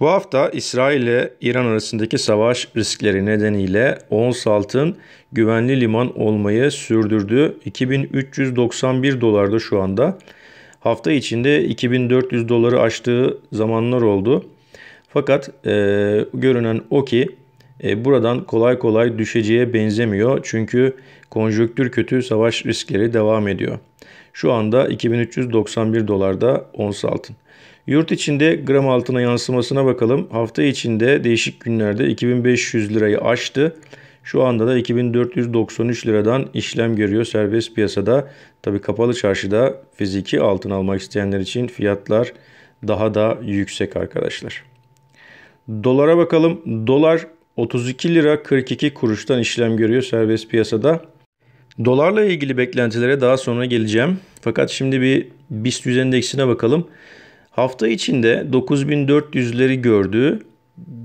Bu hafta İsrail ile İran arasındaki savaş riskleri nedeniyle ons altın güvenli liman olmayı sürdürdü. 2391 dolarda şu anda. Hafta içinde 2400 doları aştığı zamanlar oldu. Fakat e, görünen o ki e, buradan kolay kolay düşeceğe benzemiyor. Çünkü konjüktür kötü, savaş riskleri devam ediyor. Şu anda 2391 dolarda ons altın. Yurt içinde gram altına yansımasına bakalım. Hafta içinde değişik günlerde 2500 lirayı aştı. Şu anda da 2493 liradan işlem görüyor serbest piyasada. Tabi kapalı çarşıda fiziki altın almak isteyenler için fiyatlar daha da yüksek arkadaşlar. Dolara bakalım. Dolar 32 lira 42 kuruştan işlem görüyor serbest piyasada. Dolarla ilgili beklentilere daha sonra geleceğim. Fakat şimdi bir BIST endeksine bakalım. Hafta içinde 9400'leri gördü.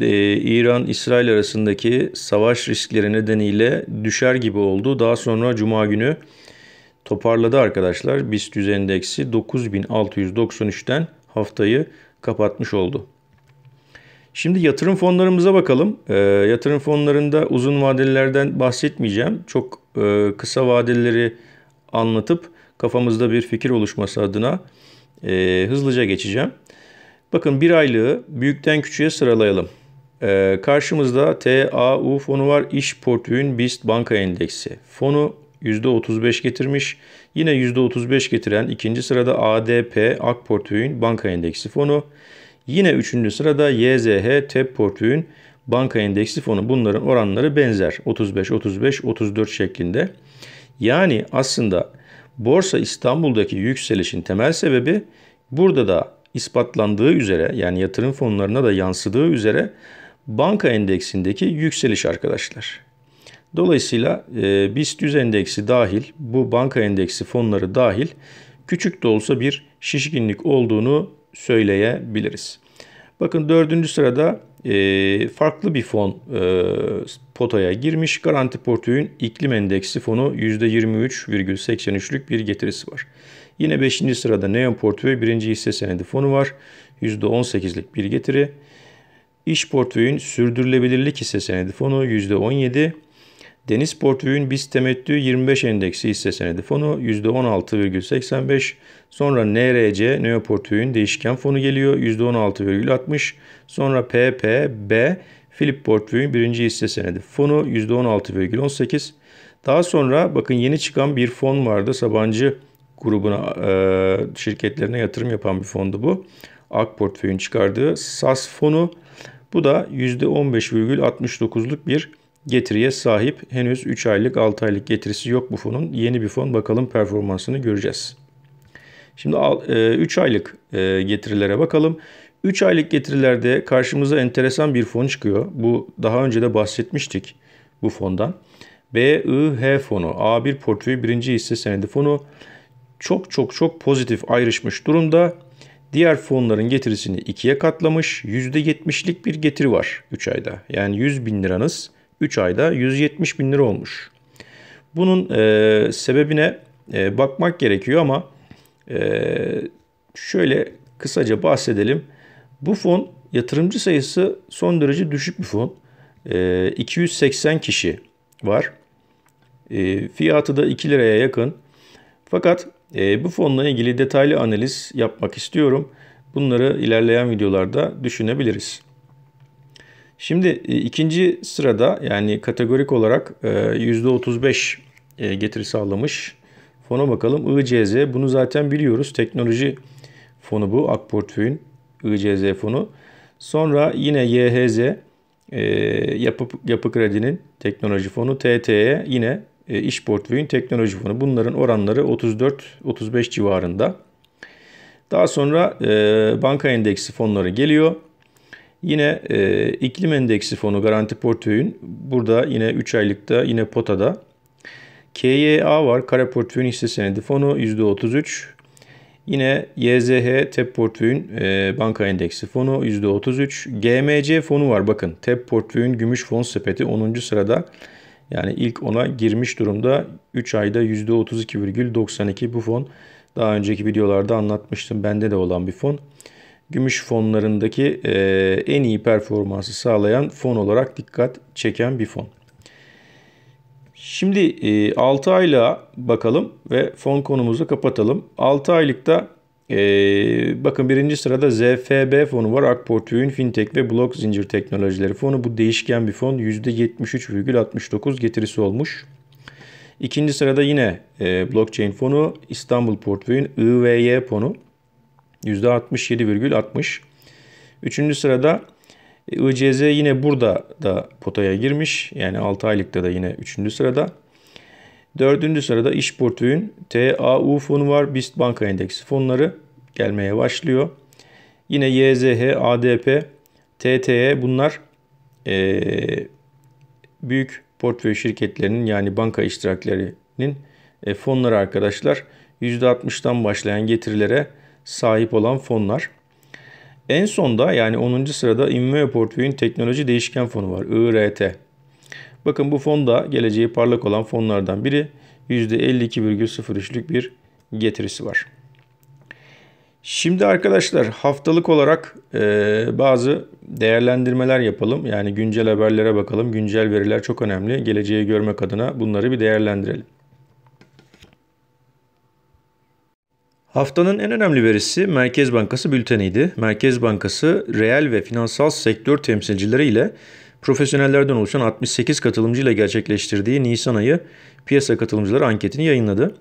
Ee, İran-İsrail arasındaki savaş riskleri nedeniyle düşer gibi oldu. Daha sonra Cuma günü toparladı arkadaşlar. BIST endeksi 9693'ten haftayı kapatmış oldu. Şimdi yatırım fonlarımıza bakalım. E, yatırım fonlarında uzun vadelilerden bahsetmeyeceğim. Çok e, kısa vadelileri anlatıp kafamızda bir fikir oluşması adına e, hızlıca geçeceğim. Bakın bir aylığı büyükten küçüğe sıralayalım. E, karşımızda TAU fonu var. İş Portföyün BIST Banka Endeksi. Fonu %35 getirmiş. Yine %35 getiren ikinci sırada ADP Ak Portföyün Banka Endeksi fonu. Yine 3. sırada YZH, TEP portföyün banka endeksli fonu bunların oranları benzer. 35, 35, 34 şeklinde. Yani aslında Borsa İstanbul'daki yükselişin temel sebebi burada da ispatlandığı üzere yani yatırım fonlarına da yansıdığı üzere banka endeksindeki yükseliş arkadaşlar. Dolayısıyla e, BIST 100 endeksi dahil bu banka endeksi fonları dahil küçük de olsa bir şişkinlik olduğunu söyleyebiliriz. Bakın dördüncü sırada e, farklı bir fon e, potaya girmiş. Garanti Portföy'ün iklim endeksi fonu %23,83'lük bir getirisi var. Yine beşinci sırada Neon Portföy birinci hisse senedi fonu var. %18'lik bir getiri. İş Portföy'ün sürdürülebilirlik hisse senedi fonu %17. Deniz portföyün BIST temettü 25 endeksi hisse senedi fonu %16,85. Sonra NRC Neo portföyün değişken fonu geliyor %16,60. Sonra PPB Philip portföyün birinci hisse senedi fonu %16,18. Daha sonra bakın yeni çıkan bir fon vardı. Sabancı grubuna e, şirketlerine yatırım yapan bir fondu bu. Ak portföyün çıkardığı SAS fonu. Bu da %15,69'luk bir getiriye sahip. Henüz 3 aylık 6 aylık getirisi yok bu fonun. Yeni bir fon bakalım performansını göreceğiz. Şimdi 3 e, aylık e, getirilere bakalım. 3 aylık getirilerde karşımıza enteresan bir fon çıkıyor. Bu daha önce de bahsetmiştik bu fondan. BIH fonu A1 portföy birinci hisse senedi fonu çok çok çok pozitif ayrışmış durumda. Diğer fonların getirisini ikiye katlamış %70'lik bir getiri var 3 ayda. Yani 100 bin liranız 3 ayda 170 bin lira olmuş. Bunun e, sebebine e, bakmak gerekiyor ama e, şöyle kısaca bahsedelim. Bu fon yatırımcı sayısı son derece düşük bir fon. E, 280 kişi var. E, fiyatı da 2 liraya yakın. Fakat e, bu fonla ilgili detaylı analiz yapmak istiyorum. Bunları ilerleyen videolarda düşünebiliriz. Şimdi e, ikinci sırada yani kategorik olarak %35 e, e, getiri sağlamış fona bakalım. ICZ bunu zaten biliyoruz. Teknoloji fonu bu. AK Portföy'ün fonu. Sonra yine YHZ e, yapı, yapı kredinin teknoloji fonu. TTE yine e, iş portföyün teknoloji fonu. Bunların oranları 34-35 civarında. Daha sonra banka endeksi fonları geliyor. Yine e, iklim endeksi fonu garanti portföyün burada yine 3 aylıkta yine potada. KYA var kare portföyün hisse senedi fonu %33. Yine YZH TEP portföyün e, banka endeksi fonu %33. GMC fonu var bakın TEP portföyün gümüş fon sepeti 10. sırada. Yani ilk ona girmiş durumda 3 ayda %32,92 bu fon. Daha önceki videolarda anlatmıştım bende de olan bir fon gümüş fonlarındaki e, en iyi performansı sağlayan fon olarak dikkat çeken bir fon. Şimdi e, 6 aylığa bakalım ve fon konumuzu kapatalım. 6 aylıkta e, bakın birinci sırada ZFB fonu var. Akportföy'ün fintech ve blok zincir teknolojileri fonu. Bu değişken bir fon. %73,69 getirisi olmuş. İkinci sırada yine e, blockchain fonu İstanbul Portföy'ün IVY fonu. %67,60. Üçüncü sırada e, ICZ yine burada da potaya girmiş. Yani 6 aylıkta da yine üçüncü sırada. Dördüncü sırada iş portföyün TAU fonu var. BIST Banka Endeksi fonları gelmeye başlıyor. Yine YZH, ADP, TTE bunlar e, büyük portföy şirketlerinin yani banka iştiraklerinin e, fonları arkadaşlar. %60'dan başlayan getirilere sahip olan fonlar. En sonda yani 10. sırada İmmüe Portföy'ün teknoloji değişken fonu var. IRT. Bakın bu fon da geleceği parlak olan fonlardan biri. %52,03'lük bir getirisi var. Şimdi arkadaşlar haftalık olarak e, bazı değerlendirmeler yapalım. Yani güncel haberlere bakalım. Güncel veriler çok önemli. Geleceği görmek adına bunları bir değerlendirelim. Haftanın en önemli verisi Merkez Bankası bülteniydi. Merkez Bankası reel ve finansal sektör temsilcileriyle, profesyonellerden oluşan 68 katılımcı ile gerçekleştirdiği Nisan ayı piyasa katılımcıları anketini yayınladı.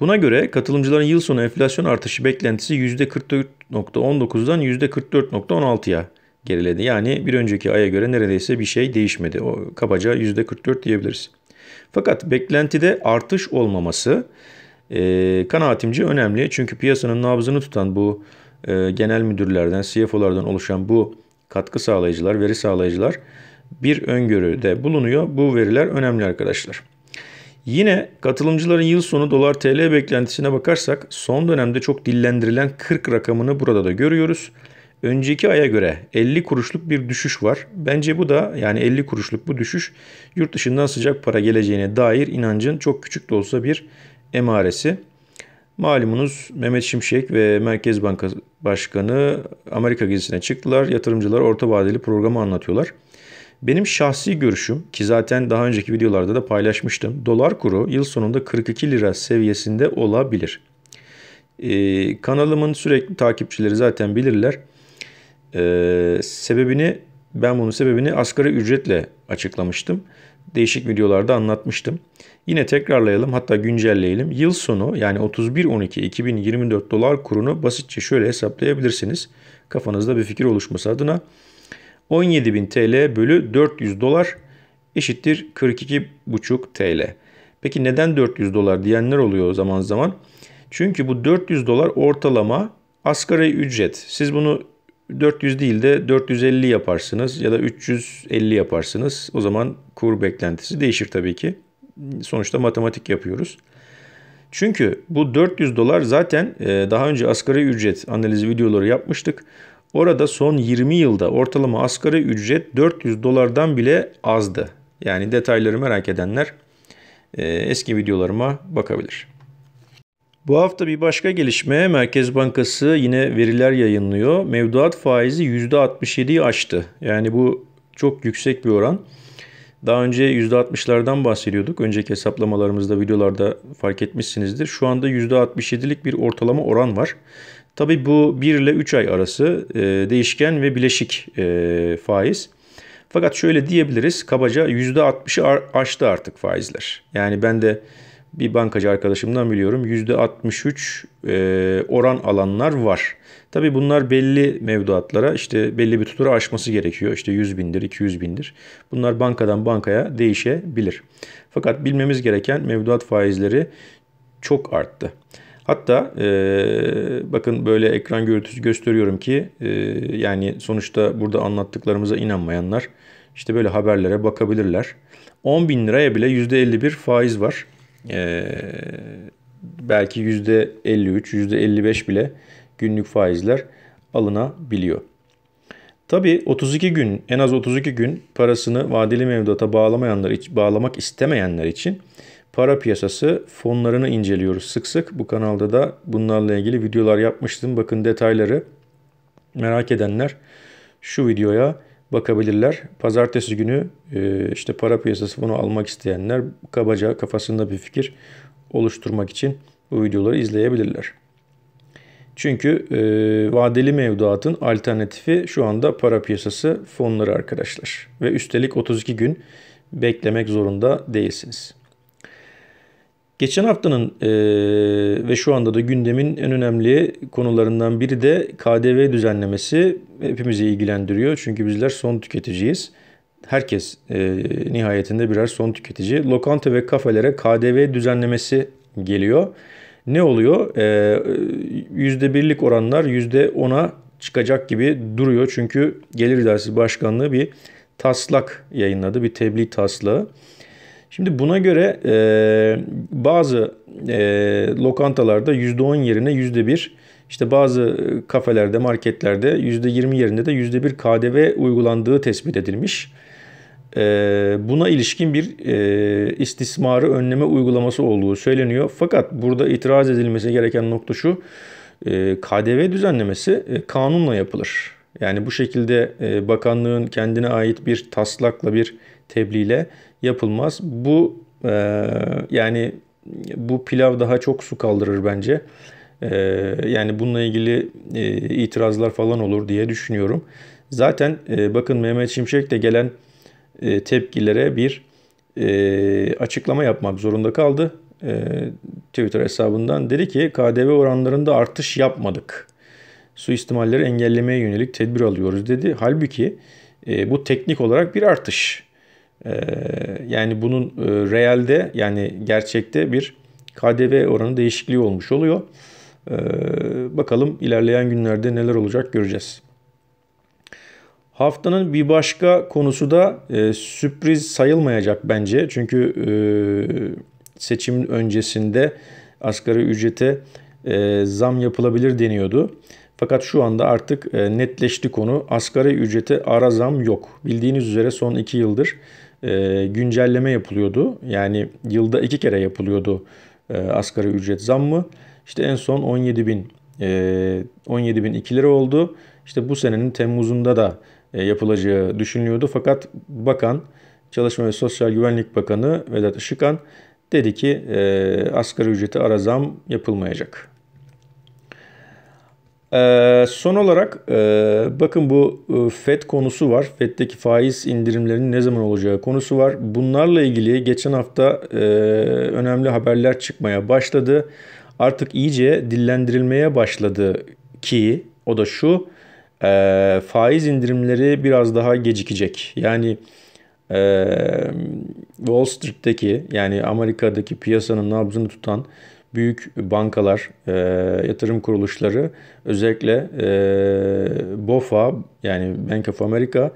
Buna göre katılımcıların yıl sonu enflasyon artışı beklentisi %44.19'dan %44.16'ya geriledi. Yani bir önceki aya göre neredeyse bir şey değişmedi. O kabaca %44 diyebiliriz. Fakat beklentide artış olmaması e, kanaatimce önemli. Çünkü piyasanın nabzını tutan bu e, genel müdürlerden, CFO'lardan oluşan bu katkı sağlayıcılar, veri sağlayıcılar bir öngörüde bulunuyor. Bu veriler önemli arkadaşlar. Yine katılımcıların yıl sonu dolar TL beklentisine bakarsak son dönemde çok dillendirilen 40 rakamını burada da görüyoruz. Önceki aya göre 50 kuruşluk bir düşüş var. Bence bu da yani 50 kuruşluk bu düşüş yurt dışından sıcak para geleceğine dair inancın çok küçük de olsa bir emaresi. Malumunuz Mehmet Şimşek ve Merkez Bankası Başkanı Amerika gezisine çıktılar. Yatırımcılar orta vadeli programı anlatıyorlar. Benim şahsi görüşüm ki zaten daha önceki videolarda da paylaşmıştım. Dolar kuru yıl sonunda 42 lira seviyesinde olabilir. Ee, kanalımın sürekli takipçileri zaten bilirler. Ee, sebebini ben bunun sebebini asgari ücretle açıklamıştım. Değişik videolarda anlatmıştım. Yine tekrarlayalım hatta güncelleyelim. Yıl sonu yani 31.12.2024 dolar kurunu basitçe şöyle hesaplayabilirsiniz. Kafanızda bir fikir oluşması adına. 17.000 TL bölü 400 dolar eşittir 42.5 TL. Peki neden 400 dolar diyenler oluyor zaman zaman? Çünkü bu 400 dolar ortalama asgari ücret. Siz bunu 400 değil de 450 yaparsınız ya da 350 yaparsınız. O zaman kur beklentisi değişir tabii ki. Sonuçta matematik yapıyoruz. Çünkü bu 400 dolar zaten e, daha önce asgari ücret analizi videoları yapmıştık. Orada son 20 yılda ortalama asgari ücret 400 dolardan bile azdı. Yani detayları merak edenler e, eski videolarıma bakabilir. Bu hafta bir başka gelişme Merkez Bankası yine veriler yayınlıyor. Mevduat faizi %67'yi aştı. Yani bu çok yüksek bir oran. Daha önce %60'lardan bahsediyorduk. Önceki hesaplamalarımızda videolarda fark etmişsinizdir. Şu anda %67'lik bir ortalama oran var. Tabi bu 1 ile 3 ay arası e, değişken ve bileşik e, faiz. Fakat şöyle diyebiliriz kabaca %60'ı aştı artık faizler. Yani ben de bir bankacı arkadaşımdan biliyorum %63 e, oran alanlar var. Tabi bunlar belli mevduatlara işte belli bir tutura aşması gerekiyor. İşte 100 bindir, 200 bindir. Bunlar bankadan bankaya değişebilir. Fakat bilmemiz gereken mevduat faizleri çok arttı. Hatta e, bakın böyle ekran görüntüsü gösteriyorum ki e, yani sonuçta burada anlattıklarımıza inanmayanlar işte böyle haberlere bakabilirler. 10 bin liraya bile %51 faiz var e, belki %53, %55 bile günlük faizler alınabiliyor. Tabi 32 gün en az 32 gün parasını vadeli mevduata bağlamayanlar bağlamak istemeyenler için para piyasası fonlarını inceliyoruz sık sık. Bu kanalda da bunlarla ilgili videolar yapmıştım. Bakın detayları merak edenler şu videoya bakabilirler. Pazartesi günü e, işte para piyasası bunu almak isteyenler kabaca kafasında bir fikir oluşturmak için bu videoları izleyebilirler. Çünkü e, vadeli mevduatın alternatifi şu anda para piyasası fonları arkadaşlar. Ve üstelik 32 gün beklemek zorunda değilsiniz. Geçen haftanın e, ve şu anda da gündemin en önemli konularından biri de KDV düzenlemesi hepimizi ilgilendiriyor. Çünkü bizler son tüketiciyiz. Herkes e, nihayetinde birer son tüketici. Lokanta ve kafelere KDV düzenlemesi geliyor. Ne oluyor? E, %1'lik oranlar %10'a çıkacak gibi duruyor. Çünkü Gelir İdaresi Başkanlığı bir taslak yayınladı. Bir tebliğ taslağı. Şimdi buna göre e, bazı e, lokantalarda %10 yerine %1 işte bazı e, kafelerde, marketlerde %20 yerinde de %1 KDV uygulandığı tespit edilmiş. E, buna ilişkin bir e, istismarı önleme uygulaması olduğu söyleniyor. Fakat burada itiraz edilmesi gereken nokta şu. KDV düzenlemesi kanunla yapılır. Yani bu şekilde e, bakanlığın kendine ait bir taslakla bir tebliğle yapılmaz. Bu e, yani bu pilav daha çok su kaldırır bence. E, yani bununla ilgili itirazlar falan olur diye düşünüyorum. Zaten bakın Mehmet Şimşek de gelen tepkilere bir açıklama yapmak zorunda kaldı. Twitter hesabından dedi ki KDV oranlarında artış yapmadık suistimalleri engellemeye yönelik tedbir alıyoruz dedi. Halbuki e, bu teknik olarak bir artış. E, yani bunun e, realde yani gerçekte bir KDV oranı değişikliği olmuş oluyor. E, bakalım ilerleyen günlerde neler olacak göreceğiz. Haftanın bir başka konusu da e, sürpriz sayılmayacak bence. Çünkü e, seçim öncesinde asgari ücrete e, zam yapılabilir deniyordu. Fakat şu anda artık e, netleşti konu. Asgari ücrete ara zam yok. Bildiğiniz üzere son 2 yıldır e, güncelleme yapılıyordu. Yani yılda 2 kere yapılıyordu e, asgari ücret zammı. İşte en son 17 bin 17 bin 2 lira oldu. İşte bu senenin Temmuz'unda da yapılacağı düşünülüyordu. Fakat Bakan Çalışma ve Sosyal Güvenlik Bakanı Vedat Işıkan dedi ki asgari ücrete ara zam yapılmayacak. Ee, son olarak e, bakın bu e, FED konusu var. FED'deki faiz indirimlerinin ne zaman olacağı konusu var. Bunlarla ilgili geçen hafta e, önemli haberler çıkmaya başladı. Artık iyice dillendirilmeye başladı ki o da şu e, faiz indirimleri biraz daha gecikecek. Yani e, Wall Street'teki yani Amerika'daki piyasanın nabzını tutan büyük bankalar, e, yatırım kuruluşları özellikle e, BOFA yani Bank of America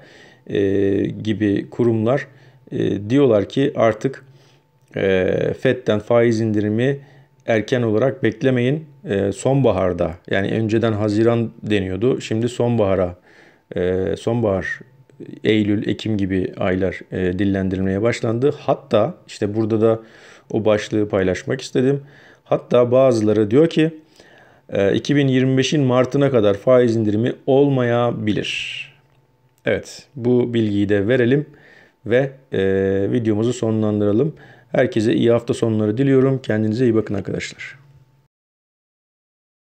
e, gibi kurumlar e, diyorlar ki artık e, FED'den faiz indirimi erken olarak beklemeyin e, sonbaharda yani önceden Haziran deniyordu şimdi sonbahara e, sonbahar Eylül, Ekim gibi aylar e, dillendirilmeye başlandı. Hatta işte burada da o başlığı paylaşmak istedim. Hatta bazıları diyor ki 2025'in e, Mart'ına kadar faiz indirimi olmayabilir. Evet bu bilgiyi de verelim ve e, videomuzu sonlandıralım. Herkese iyi hafta sonları diliyorum. Kendinize iyi bakın arkadaşlar.